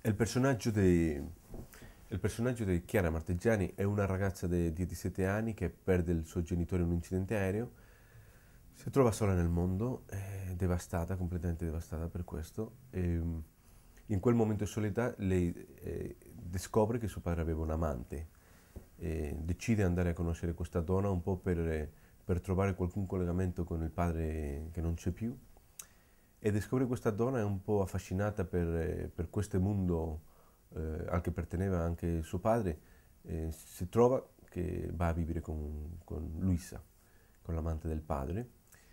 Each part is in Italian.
Il personaggio, dei, il personaggio di Chiara Marteggiani è una ragazza di 17 anni che perde il suo genitore in un incidente aereo, si trova sola nel mondo, è devastata, completamente devastata per questo. E ehm, in quel momento di solità lei eh, scopre che suo padre aveva un amante e decide di andare a conoscere questa donna un po' per, per trovare qualcun collegamento con il padre che non c'è più e che questa donna è un po' affascinata per, eh, per questo mondo eh, al che apparteneva anche suo padre, eh, si trova che va a vivere con, con Luisa, con l'amante del padre.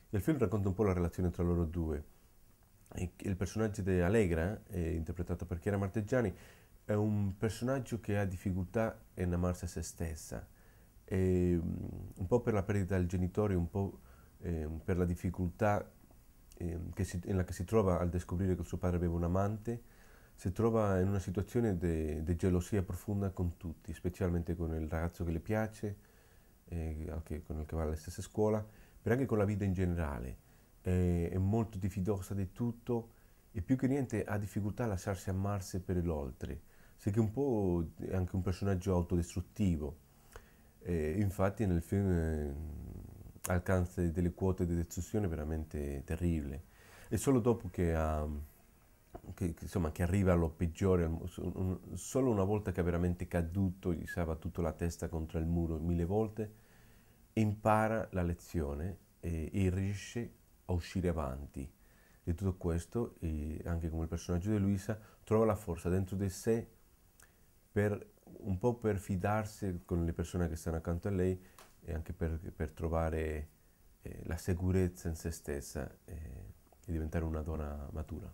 E il film racconta un po' la relazione tra loro due. E il personaggio di Allegra, eh, interpretato per Chiara Marteggiani, è un personaggio che ha difficoltà in amarsi a se stessa, e, mm, un po' per la perdita del genitore, un po' eh, per la difficoltà eh, si, nella che si trova al descoprire che suo padre aveva un amante, si trova in una situazione di gelosia profonda con tutti, specialmente con il ragazzo che le piace, eh, con il che va alla stessa scuola, ma anche con la vita in generale. Eh, è molto diffidosa di tutto e più che niente ha difficoltà a lasciarsi ammarsi per l'oltre. Sei che un po' è anche un personaggio autodestruttivo. Eh, infatti nel film eh, alcanza delle quote di destruzione veramente terribili. E solo dopo che, um, che, insomma, che arriva allo peggiore, solo una volta che è veramente caduto, gli si è battuto la testa contro il muro mille volte, impara la lezione e, e riesce a uscire avanti. Di tutto questo, anche come il personaggio di Luisa, trova la forza dentro di sé per un po' per fidarsi con le persone che stanno accanto a lei e anche per, per trovare eh, la sicurezza in se stessa eh, e diventare una donna matura.